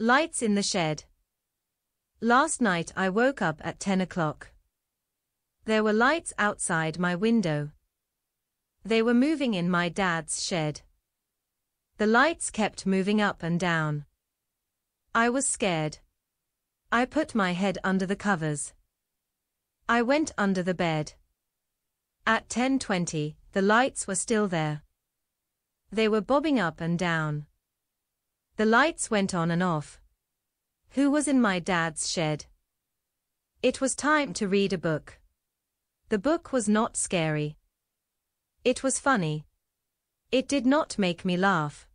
Lights in the shed. Last night I woke up at 10 o'clock. There were lights outside my window. They were moving in my dad's shed. The lights kept moving up and down. I was scared. I put my head under the covers. I went under the bed. At 10.20, the lights were still there. They were bobbing up and down. The lights went on and off. Who was in my dad's shed? It was time to read a book. The book was not scary. It was funny. It did not make me laugh.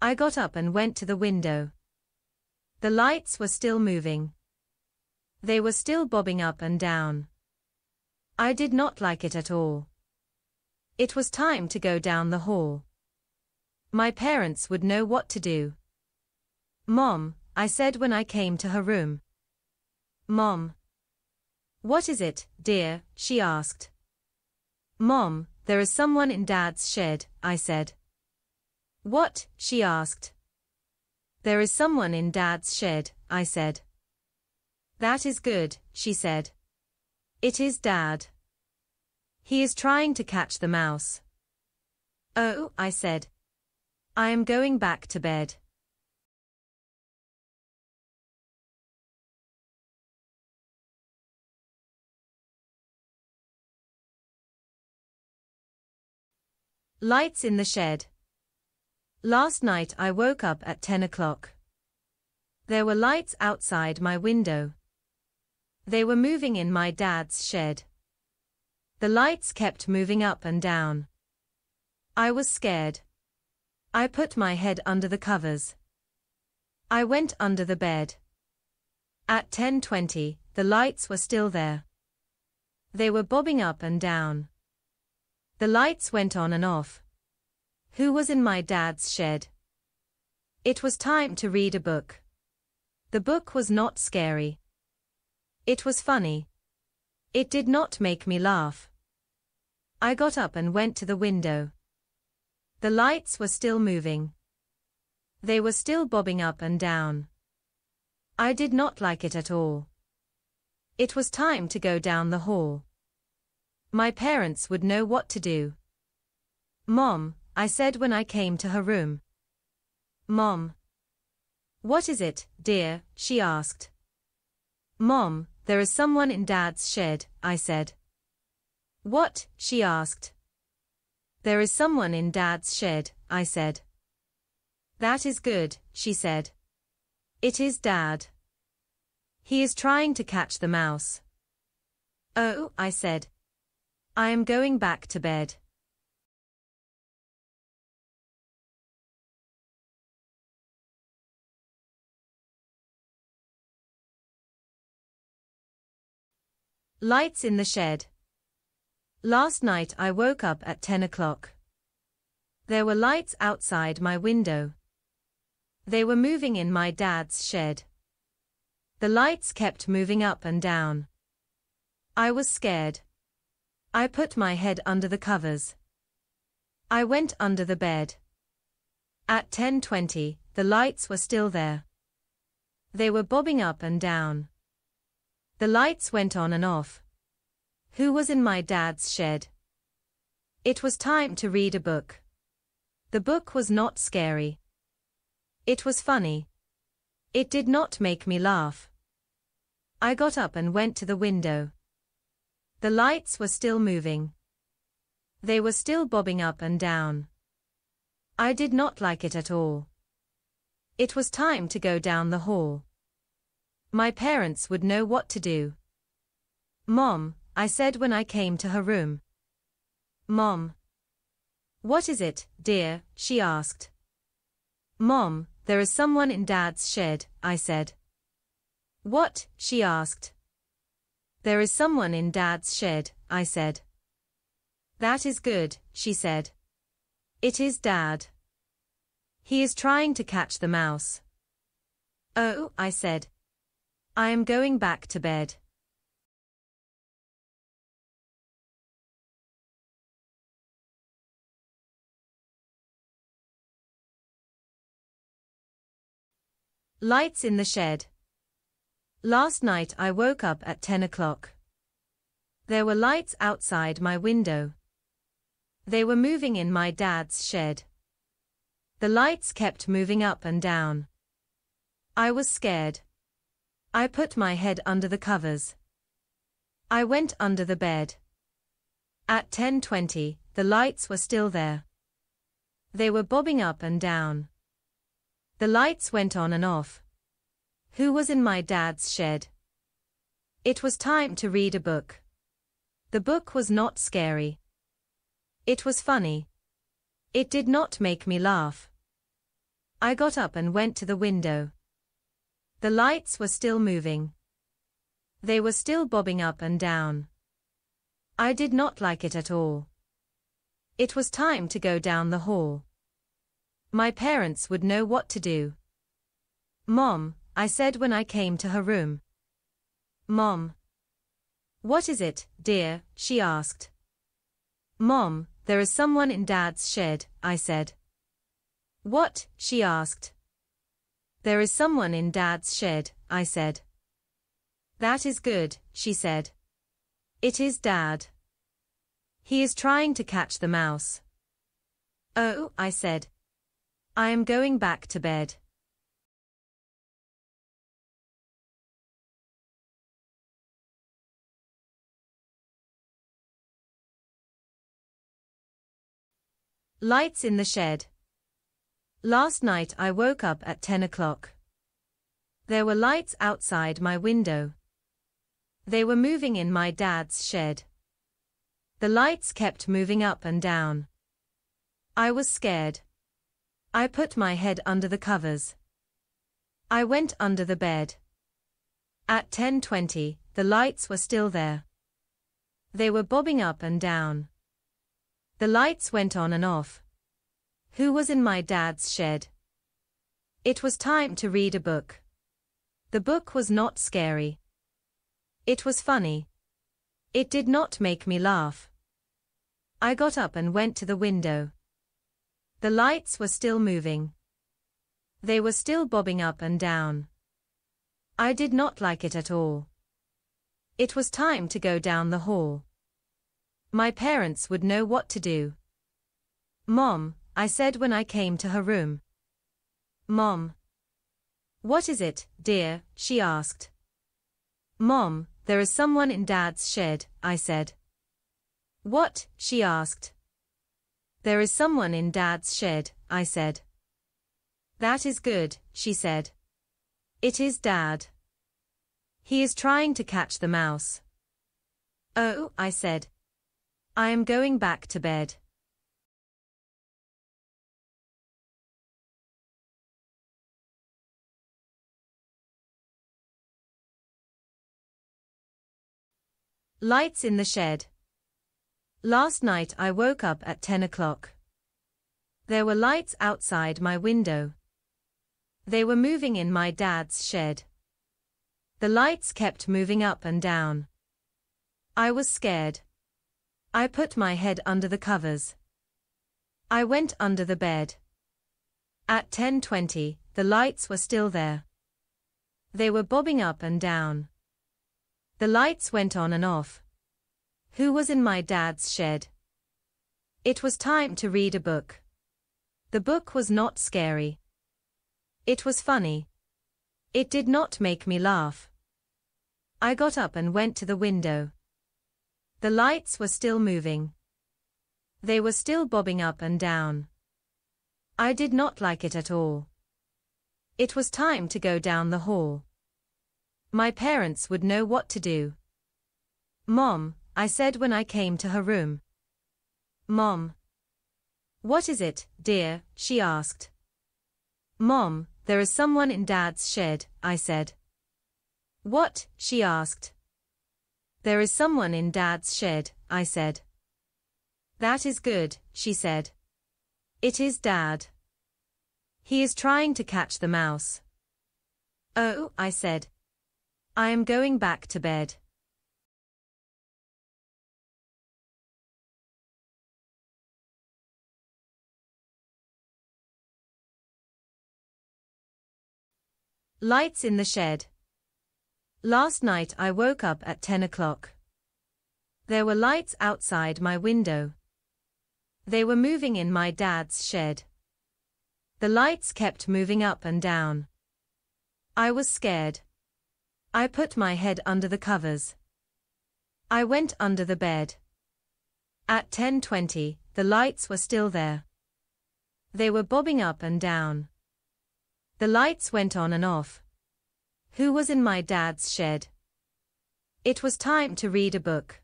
I got up and went to the window. The lights were still moving. They were still bobbing up and down. I did not like it at all. It was time to go down the hall. My parents would know what to do. Mom, I said when I came to her room. Mom. What is it, dear, she asked. Mom, there is someone in dad's shed, I said. What, she asked. There is someone in dad's shed, I said. That is good, she said. It is dad. He is trying to catch the mouse. Oh, I said, I am going back to bed. Lights in the shed. Last night I woke up at 10 o'clock. There were lights outside my window. They were moving in my dad's shed. The lights kept moving up and down. I was scared. I put my head under the covers. I went under the bed. At 10.20, the lights were still there. They were bobbing up and down. The lights went on and off. Who was in my dad's shed? It was time to read a book. The book was not scary. It was funny. It did not make me laugh. I got up and went to the window. The lights were still moving. They were still bobbing up and down. I did not like it at all. It was time to go down the hall. My parents would know what to do. Mom, I said when I came to her room. Mom. What is it, dear, she asked. Mom, there is someone in dad's shed, I said. What, she asked. There is someone in dad's shed, I said. That is good, she said. It is dad. He is trying to catch the mouse. Oh, I said. I am going back to bed. Lights in the shed. Last night I woke up at 10 o'clock. There were lights outside my window. They were moving in my dad's shed. The lights kept moving up and down. I was scared. I put my head under the covers. I went under the bed. At 10.20, the lights were still there. They were bobbing up and down. The lights went on and off who was in my dad's shed. It was time to read a book. The book was not scary. It was funny. It did not make me laugh. I got up and went to the window. The lights were still moving. They were still bobbing up and down. I did not like it at all. It was time to go down the hall. My parents would know what to do. Mom, I said when I came to her room. Mom. What is it, dear? she asked. Mom, there is someone in Dad's shed, I said. What? she asked. There is someone in Dad's shed, I said. That is good, she said. It is Dad. He is trying to catch the mouse. Oh, I said. I am going back to bed. Lights in the shed. Last night I woke up at 10 o'clock. There were lights outside my window. They were moving in my dad's shed. The lights kept moving up and down. I was scared. I put my head under the covers. I went under the bed. At 10.20, the lights were still there. They were bobbing up and down. The lights went on and off. Who was in my dad's shed? It was time to read a book. The book was not scary. It was funny. It did not make me laugh. I got up and went to the window. The lights were still moving. They were still bobbing up and down. I did not like it at all. It was time to go down the hall. My parents would know what to do. Mom, I said when I came to her room. Mom. What is it, dear, she asked. Mom, there is someone in dad's shed, I said. What, she asked. There is someone in dad's shed, I said. That is good, she said. It is dad. He is trying to catch the mouse. Oh, I said, I am going back to bed. Lights in the shed. Last night I woke up at 10 o'clock. There were lights outside my window. They were moving in my dad's shed. The lights kept moving up and down. I was scared. I put my head under the covers. I went under the bed. At 10.20, the lights were still there. They were bobbing up and down. The lights went on and off. Who was in my dad's shed? It was time to read a book. The book was not scary. It was funny. It did not make me laugh. I got up and went to the window. The lights were still moving. They were still bobbing up and down. I did not like it at all. It was time to go down the hall. My parents would know what to do. Mom, I said when I came to her room. Mom. What is it, dear, she asked. Mom, there is someone in dad's shed, I said. What, she asked. There is someone in dad's shed, I said. That is good, she said. It is dad. He is trying to catch the mouse. Oh, I said. I am going back to bed. Lights in the shed. Last night I woke up at 10 o'clock. There were lights outside my window. They were moving in my dad's shed. The lights kept moving up and down. I was scared. I put my head under the covers. I went under the bed. At 10.20, the lights were still there. They were bobbing up and down. The lights went on and off who was in my dad's shed. It was time to read a book. The book was not scary. It was funny. It did not make me laugh. I got up and went to the window. The lights were still moving. They were still bobbing up and down. I did not like it at all. It was time to go down the hall. My parents would know what to do. Mom, I said when I came to her room. Mom. What is it, dear? she asked. Mom, there is someone in Dad's shed, I said. What? she asked. There is someone in Dad's shed, I said. That is good, she said. It is Dad. He is trying to catch the mouse. Oh, I said. I am going back to bed. Lights in the shed. Last night I woke up at 10 o'clock. There were lights outside my window. They were moving in my dad's shed. The lights kept moving up and down. I was scared. I put my head under the covers. I went under the bed. At 10.20, the lights were still there. They were bobbing up and down. The lights went on and off. Who was in my dad's shed? It was time to read a book.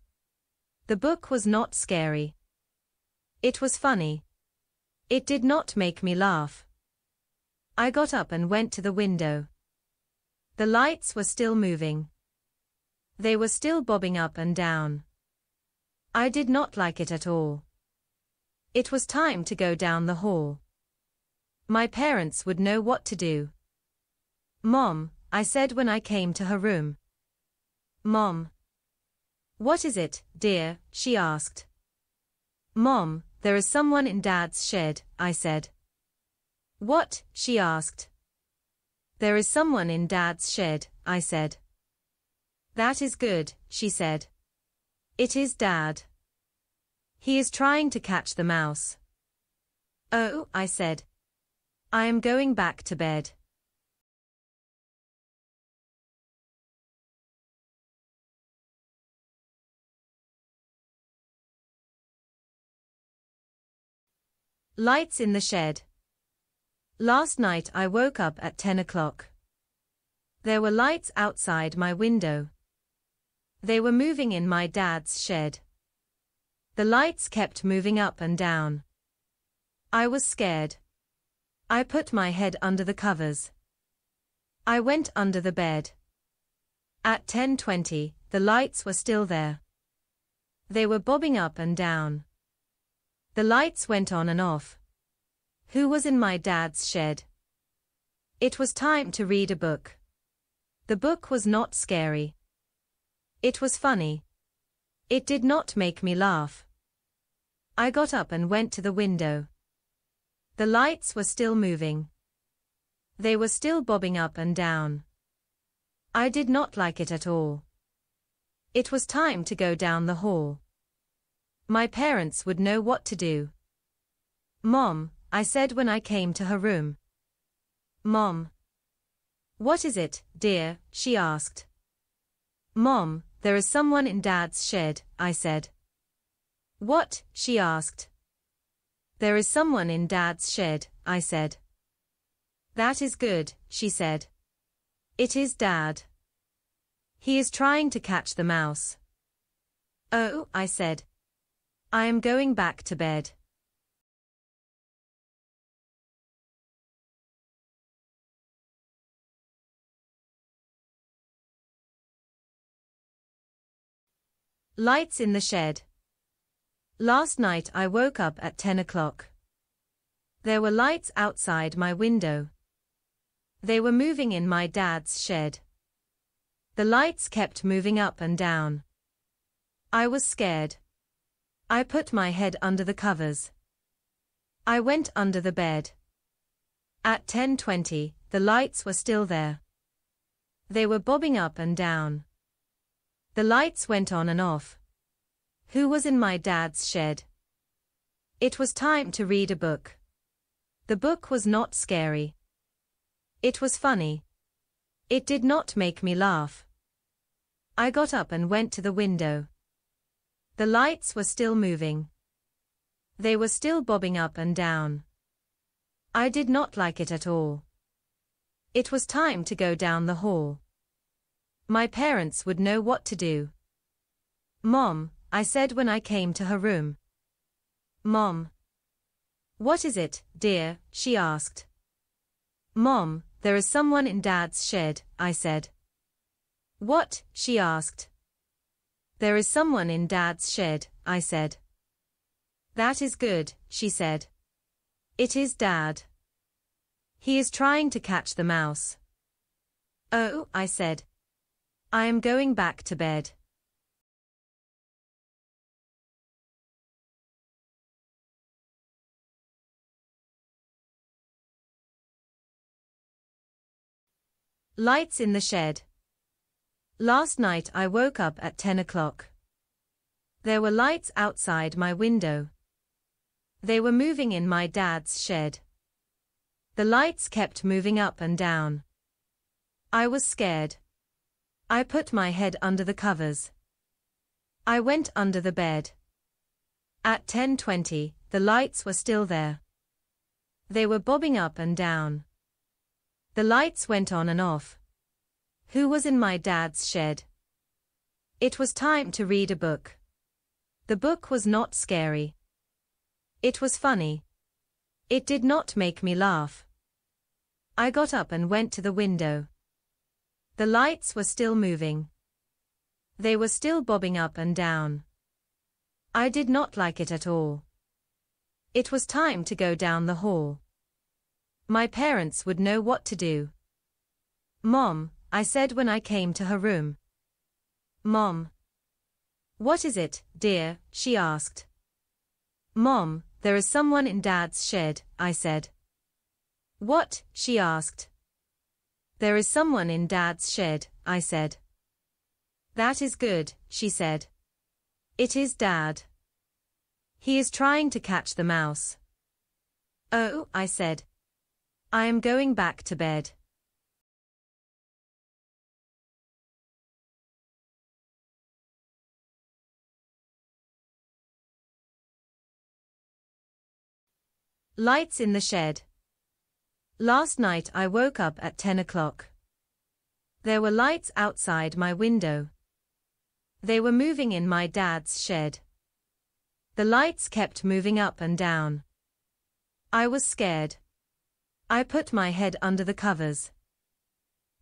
The book was not scary. It was funny. It did not make me laugh. I got up and went to the window. The lights were still moving. They were still bobbing up and down. I did not like it at all. It was time to go down the hall. My parents would know what to do. Mom, I said when I came to her room. Mom. What is it, dear, she asked. Mom, there is someone in dad's shed, I said. What, she asked. There is someone in dad's shed, I said. That is good, she said. It is dad. He is trying to catch the mouse. Oh, I said, I am going back to bed. Lights in the shed. Last night I woke up at 10 o'clock. There were lights outside my window. They were moving in my dad's shed. The lights kept moving up and down. I was scared. I put my head under the covers. I went under the bed. At 10.20, the lights were still there. They were bobbing up and down. The lights went on and off. Who was in my dad's shed? It was time to read a book. The book was not scary. It was funny. It did not make me laugh. I got up and went to the window. The lights were still moving. They were still bobbing up and down. I did not like it at all. It was time to go down the hall. My parents would know what to do. Mom, I said when I came to her room. Mom. What is it, dear, she asked. Mom, there is someone in dad's shed, I said. What, she asked. There is someone in dad's shed, I said. That is good, she said. It is dad. He is trying to catch the mouse. Oh, I said. I am going back to bed. Lights in the shed. Last night I woke up at 10 o'clock. There were lights outside my window. They were moving in my dad's shed. The lights kept moving up and down. I was scared. I put my head under the covers. I went under the bed. At 10.20, the lights were still there. They were bobbing up and down. The lights went on and off who was in my dad's shed. It was time to read a book. The book was not scary. It was funny. It did not make me laugh. I got up and went to the window. The lights were still moving. They were still bobbing up and down. I did not like it at all. It was time to go down the hall. My parents would know what to do. Mom, I said when I came to her room. Mom. What is it, dear? she asked. Mom, there is someone in Dad's shed, I said. What? she asked. There is someone in Dad's shed, I said. That is good, she said. It is Dad. He is trying to catch the mouse. Oh, I said. I am going back to bed. Lights in the shed. Last night I woke up at 10 o'clock. There were lights outside my window. They were moving in my dad's shed. The lights kept moving up and down. I was scared. I put my head under the covers. I went under the bed. At 10.20, the lights were still there. They were bobbing up and down. The lights went on and off. Who was in my dad's shed? It was time to read a book. The book was not scary. It was funny. It did not make me laugh. I got up and went to the window. The lights were still moving. They were still bobbing up and down. I did not like it at all. It was time to go down the hall. My parents would know what to do. Mom, I said when I came to her room. Mom. What is it, dear, she asked. Mom, there is someone in dad's shed, I said. What, she asked. There is someone in dad's shed, I said. That is good, she said. It is dad. He is trying to catch the mouse. Oh, I said, I am going back to bed. Lights in the shed. Last night I woke up at 10 o'clock. There were lights outside my window. They were moving in my dad's shed. The lights kept moving up and down. I was scared. I put my head under the covers.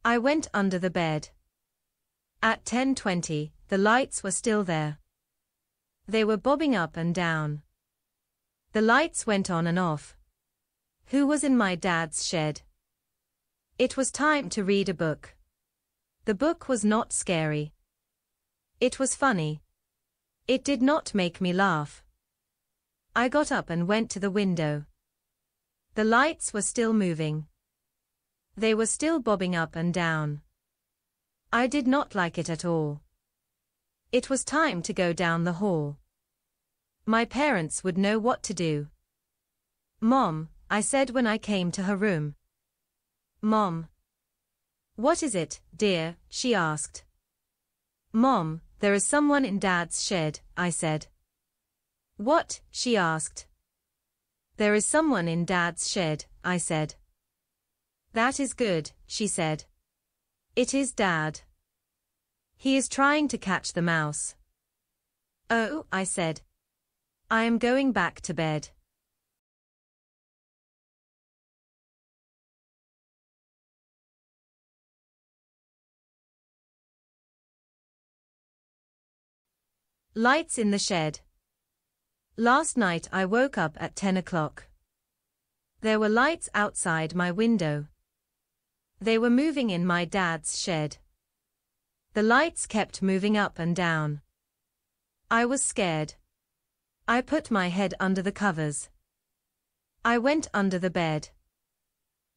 I went under the bed. At 10.20, the lights were still there. They were bobbing up and down. The lights went on and off. Who was in my dad's shed? It was time to read a book. The book was not scary. It was funny. It did not make me laugh. I got up and went to the window. The lights were still moving. They were still bobbing up and down. I did not like it at all. It was time to go down the hall. My parents would know what to do. Mom, I said when I came to her room. Mom. What is it, dear, she asked. Mom, there is someone in dad's shed, I said. What, she asked. There is someone in dad's shed, I said. That is good, she said. It is dad. He is trying to catch the mouse. Oh, I said. I am going back to bed. Lights in the shed. Last night I woke up at 10 o'clock. There were lights outside my window. They were moving in my dad's shed. The lights kept moving up and down. I was scared. I put my head under the covers. I went under the bed.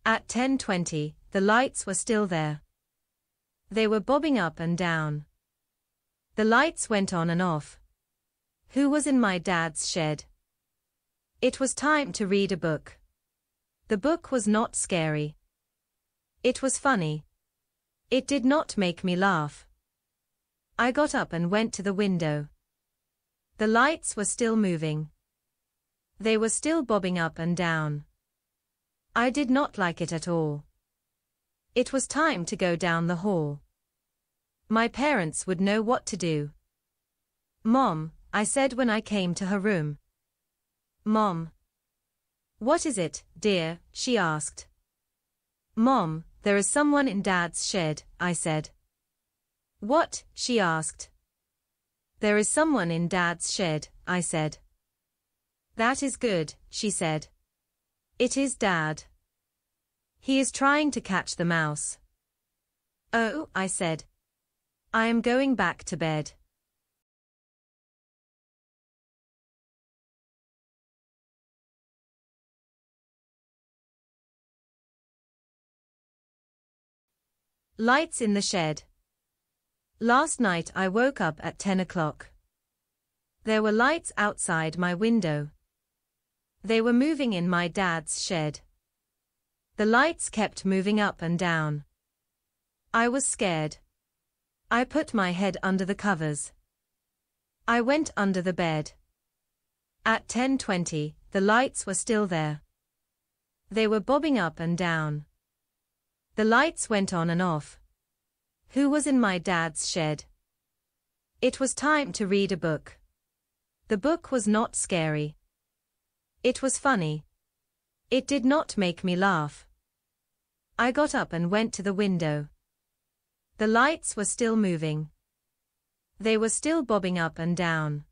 At 10.20, the lights were still there. They were bobbing up and down. The lights went on and off who was in my dad's shed. It was time to read a book. The book was not scary. It was funny. It did not make me laugh. I got up and went to the window. The lights were still moving. They were still bobbing up and down. I did not like it at all. It was time to go down the hall. My parents would know what to do. Mom, I said when I came to her room. Mom. What is it, dear? she asked. Mom, there is someone in Dad's shed, I said. What? she asked. There is someone in Dad's shed, I said. That is good, she said. It is Dad. He is trying to catch the mouse. Oh, I said. I am going back to bed. Lights in the shed. Last night I woke up at 10 o'clock. There were lights outside my window. They were moving in my dad's shed. The lights kept moving up and down. I was scared. I put my head under the covers. I went under the bed. At 10.20, the lights were still there. They were bobbing up and down. The lights went on and off. Who was in my dad's shed? It was time to read a book. The book was not scary. It was funny. It did not make me laugh. I got up and went to the window. The lights were still moving. They were still bobbing up and down.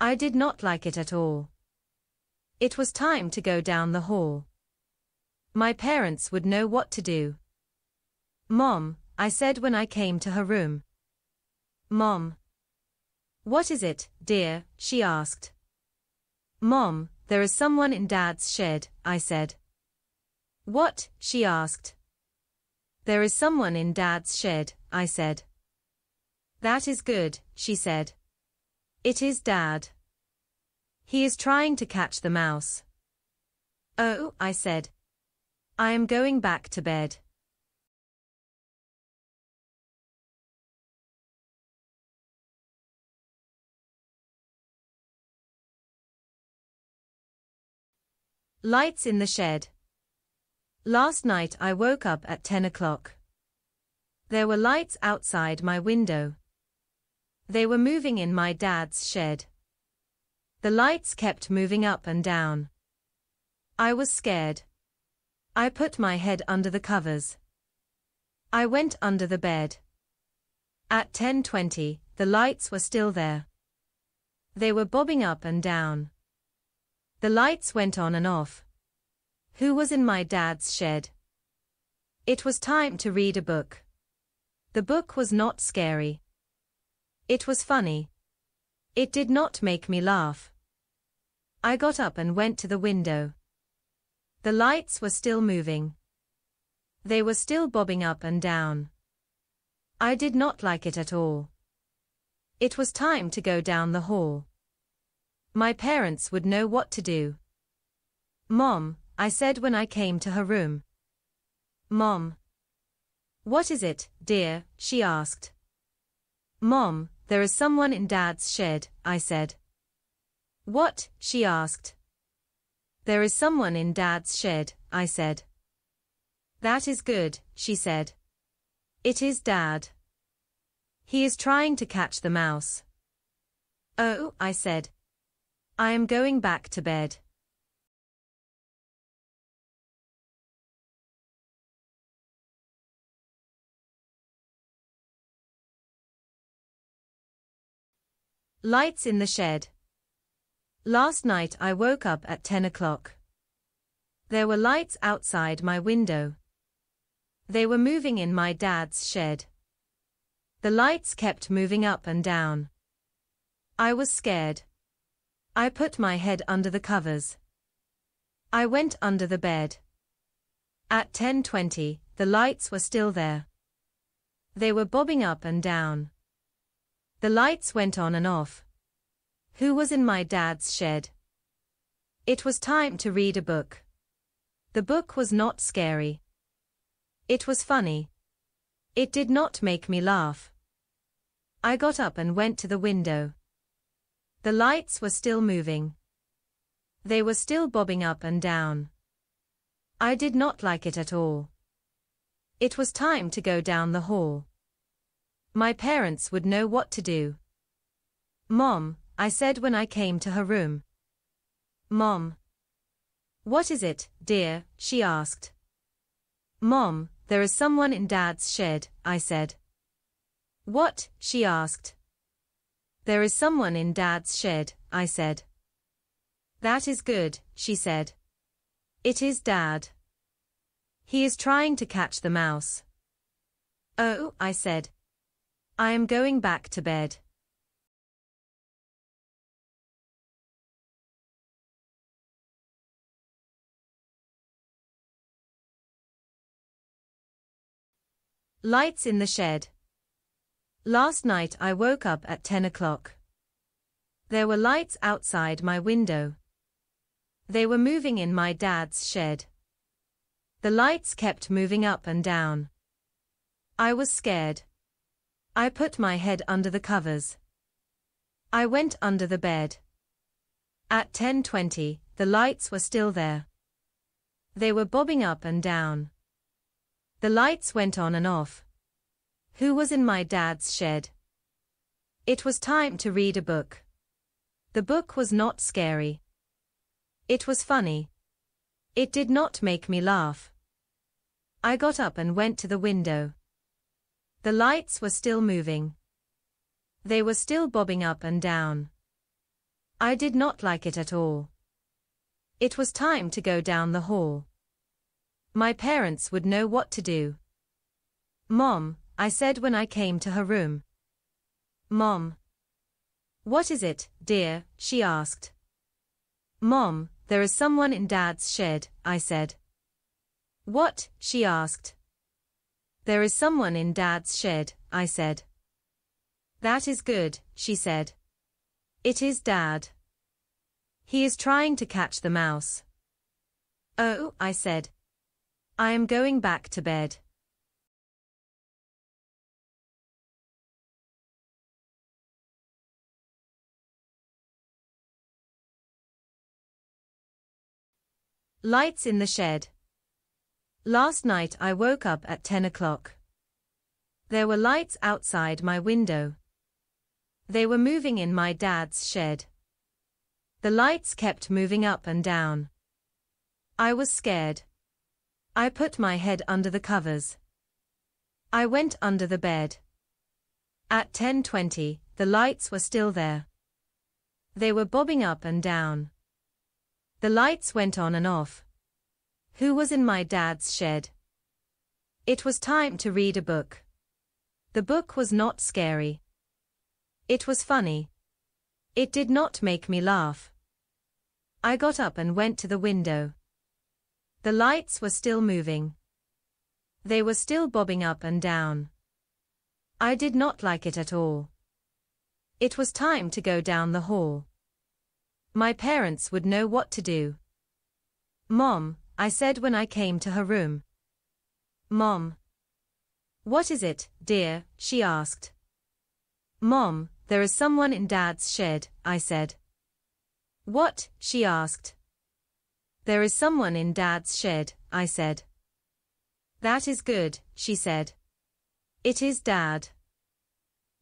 I did not like it at all. It was time to go down the hall. My parents would know what to do. Mom, I said when I came to her room. Mom. What is it, dear, she asked. Mom, there is someone in dad's shed, I said. What, she asked. There is someone in dad's shed, I said. That is good, she said. It is dad. He is trying to catch the mouse. Oh, I said, I am going back to bed. Lights in the shed. Last night I woke up at 10 o'clock. There were lights outside my window. They were moving in my dad's shed. The lights kept moving up and down. I was scared. I put my head under the covers. I went under the bed. At 10.20, the lights were still there. They were bobbing up and down. The lights went on and off. Who was in my dad's shed? It was time to read a book. The book was not scary. It was funny. It did not make me laugh. I got up and went to the window. The lights were still moving. They were still bobbing up and down. I did not like it at all. It was time to go down the hall. My parents would know what to do. Mom, I said when I came to her room. Mom. What is it, dear, she asked. Mom, there is someone in dad's shed, I said. What, she asked. There is someone in dad's shed, I said. That is good, she said. It is dad. He is trying to catch the mouse. Oh, I said. I am going back to bed. Lights in the shed. Last night I woke up at 10 o'clock. There were lights outside my window. They were moving in my dad's shed. The lights kept moving up and down. I was scared. I put my head under the covers. I went under the bed. At 10.20, the lights were still there. They were bobbing up and down. The lights went on and off who was in my dad's shed. It was time to read a book. The book was not scary. It was funny. It did not make me laugh. I got up and went to the window. The lights were still moving. They were still bobbing up and down. I did not like it at all. It was time to go down the hall. My parents would know what to do. Mom, I said when I came to her room. Mom. What is it, dear? she asked. Mom, there is someone in Dad's shed, I said. What? she asked. There is someone in Dad's shed, I said. That is good, she said. It is Dad. He is trying to catch the mouse. Oh, I said. I am going back to bed. Lights in the shed. Last night I woke up at 10 o'clock. There were lights outside my window. They were moving in my dad's shed. The lights kept moving up and down. I was scared. I put my head under the covers. I went under the bed. At 10.20, the lights were still there. They were bobbing up and down. The lights went on and off. Who was in my dad's shed? It was time to read a book. The book was not scary. It was funny. It did not make me laugh. I got up and went to the window. The lights were still moving. They were still bobbing up and down. I did not like it at all. It was time to go down the hall. My parents would know what to do. Mom, I said when I came to her room. Mom. What is it, dear, she asked. Mom, there is someone in dad's shed, I said. What, she asked. There is someone in dad's shed, I said. That is good, she said. It is dad. He is trying to catch the mouse. Oh, I said, I am going back to bed. Lights in the shed. Last night I woke up at 10 o'clock. There were lights outside my window. They were moving in my dad's shed. The lights kept moving up and down. I was scared. I put my head under the covers. I went under the bed. At 10.20, the lights were still there. They were bobbing up and down. The lights went on and off. Who was in my dad's shed? It was time to read a book. The book was not scary. It was funny. It did not make me laugh. I got up and went to the window. The lights were still moving. They were still bobbing up and down. I did not like it at all. It was time to go down the hall. My parents would know what to do. Mom, I said when I came to her room. Mom. What is it, dear, she asked. Mom, there is someone in dad's shed, I said. What, she asked. There is someone in dad's shed, I said. That is good, she said. It is dad.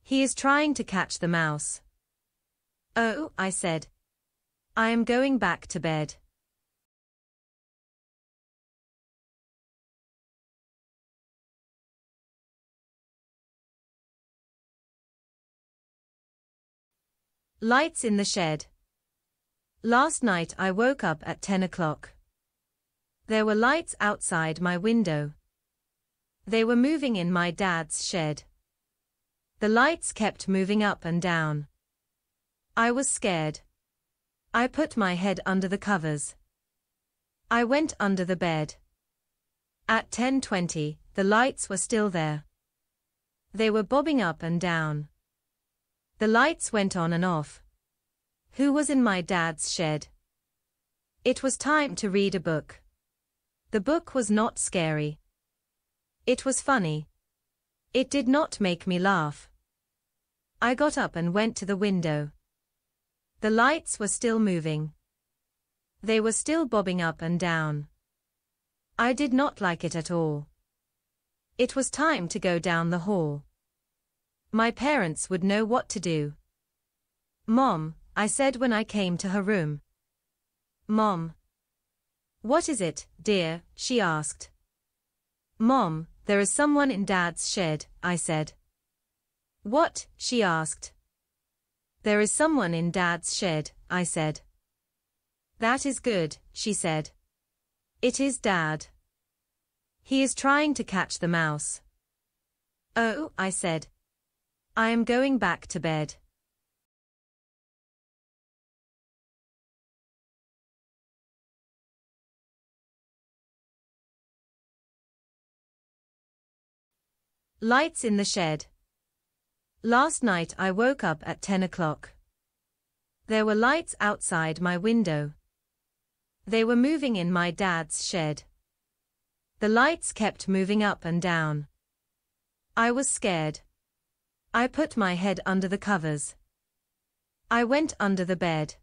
He is trying to catch the mouse. Oh, I said. I am going back to bed. Lights in the shed. Last night I woke up at 10 o'clock. There were lights outside my window. They were moving in my dad's shed. The lights kept moving up and down. I was scared. I put my head under the covers. I went under the bed. At 10.20, the lights were still there. They were bobbing up and down. The lights went on and off who was in my dad's shed. It was time to read a book. The book was not scary. It was funny. It did not make me laugh. I got up and went to the window. The lights were still moving. They were still bobbing up and down. I did not like it at all. It was time to go down the hall. My parents would know what to do. Mom, I said when I came to her room. Mom. What is it, dear? she asked. Mom, there is someone in Dad's shed, I said. What? she asked. There is someone in Dad's shed, I said. That is good, she said. It is Dad. He is trying to catch the mouse. Oh, I said. I am going back to bed. Lights in the shed. Last night I woke up at 10 o'clock. There were lights outside my window. They were moving in my dad's shed. The lights kept moving up and down. I was scared. I put my head under the covers. I went under the bed.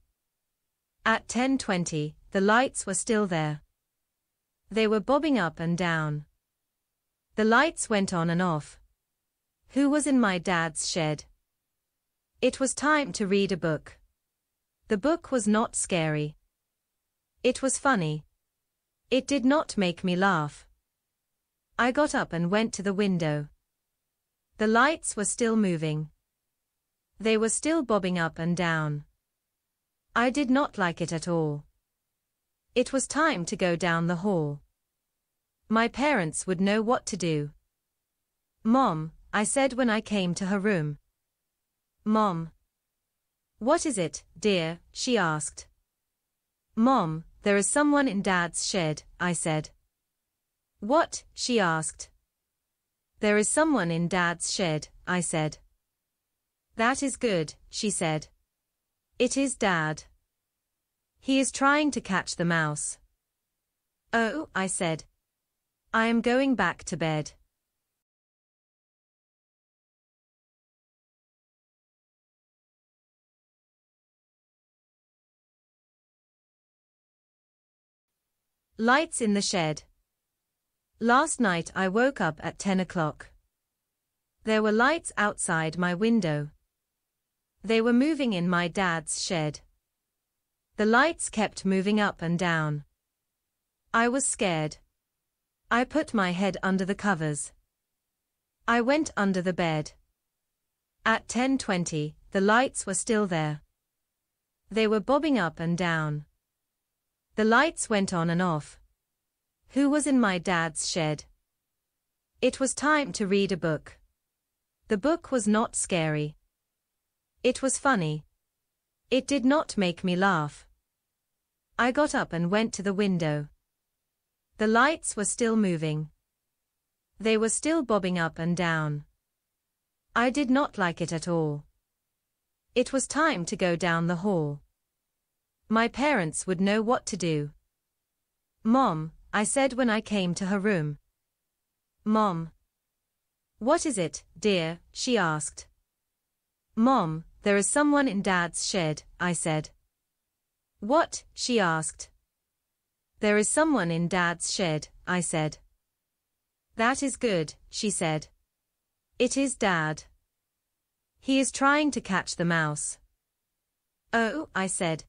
At 10.20, the lights were still there. They were bobbing up and down. The lights went on and off. Who was in my dad's shed? It was time to read a book. The book was not scary. It was funny. It did not make me laugh. I got up and went to the window. The lights were still moving. They were still bobbing up and down. I did not like it at all. It was time to go down the hall. My parents would know what to do. Mom, I said when I came to her room. Mom. What is it, dear, she asked. Mom, there is someone in dad's shed, I said. What, she asked. There is someone in dad's shed, I said. That is good, she said. It is dad. He is trying to catch the mouse. Oh, I said, I am going back to bed. Lights in the shed. Last night I woke up at 10 o'clock. There were lights outside my window. They were moving in my dad's shed. The lights kept moving up and down. I was scared. I put my head under the covers. I went under the bed. At 10.20, the lights were still there. They were bobbing up and down. The lights went on and off. Who was in my dad's shed? It was time to read a book. The book was not scary. It was funny. It did not make me laugh. I got up and went to the window. The lights were still moving. They were still bobbing up and down. I did not like it at all. It was time to go down the hall. My parents would know what to do. Mom, I said when I came to her room. Mom. What is it, dear, she asked. Mom, there is someone in dad's shed, I said. What, she asked. There is someone in dad's shed, I said. That is good, she said. It is dad. He is trying to catch the mouse. Oh, I said.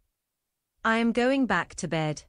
I am going back to bed.